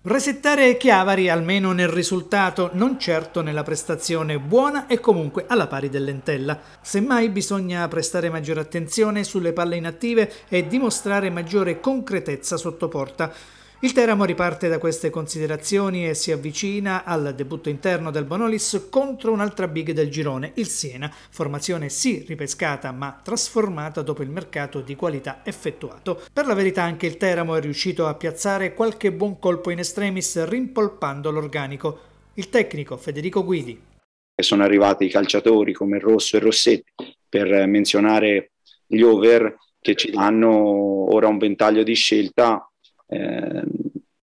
Resettare Chiavari almeno nel risultato, non certo nella prestazione buona e comunque alla pari dell'entella. Semmai bisogna prestare maggiore attenzione sulle palle inattive e dimostrare maggiore concretezza sotto porta. Il Teramo riparte da queste considerazioni e si avvicina al debutto interno del Bonolis contro un'altra big del girone, il Siena, formazione sì ripescata ma trasformata dopo il mercato di qualità effettuato. Per la verità anche il Teramo è riuscito a piazzare qualche buon colpo in estremis rimpolpando l'organico. Il tecnico Federico Guidi. Sono arrivati i calciatori come Rosso e Rossetti per menzionare gli over che ci danno ora un ventaglio di scelta Ehm,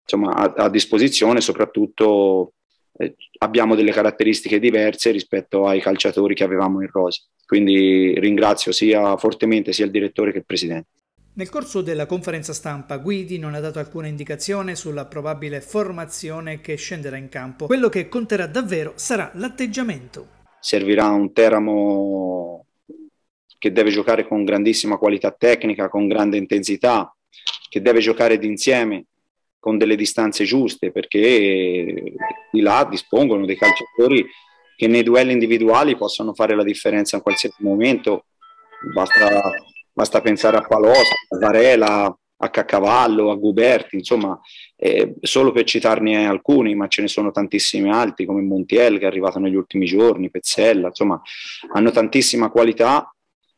insomma, a, a, disposizione, soprattutto eh, abbiamo delle caratteristiche diverse rispetto ai calciatori che avevamo in rosa. Quindi ringrazio sia fortemente sia il direttore che il presidente. Nel corso della conferenza stampa Guidi non ha dato alcuna indicazione sulla probabile formazione che scenderà in campo. Quello che conterà davvero sarà l'atteggiamento. Servirà un Teramo che deve giocare con grandissima qualità tecnica, con grande intensità, che deve giocare d'insieme con delle distanze giuste perché di là dispongono dei calciatori che nei duelli individuali possono fare la differenza in qualsiasi momento. Basta, basta pensare a Palosa, a Varela, a Caccavallo, a Guberti, insomma, eh, solo per citarne alcuni, ma ce ne sono tantissimi altri come Montiel che è arrivato negli ultimi giorni, Pezzella, insomma, hanno tantissima qualità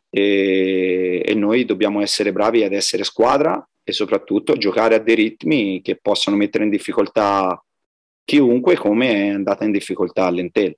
e, eh, e noi dobbiamo essere bravi ad essere squadra e soprattutto giocare a dei ritmi che possono mettere in difficoltà chiunque come è andata in difficoltà all'Entel.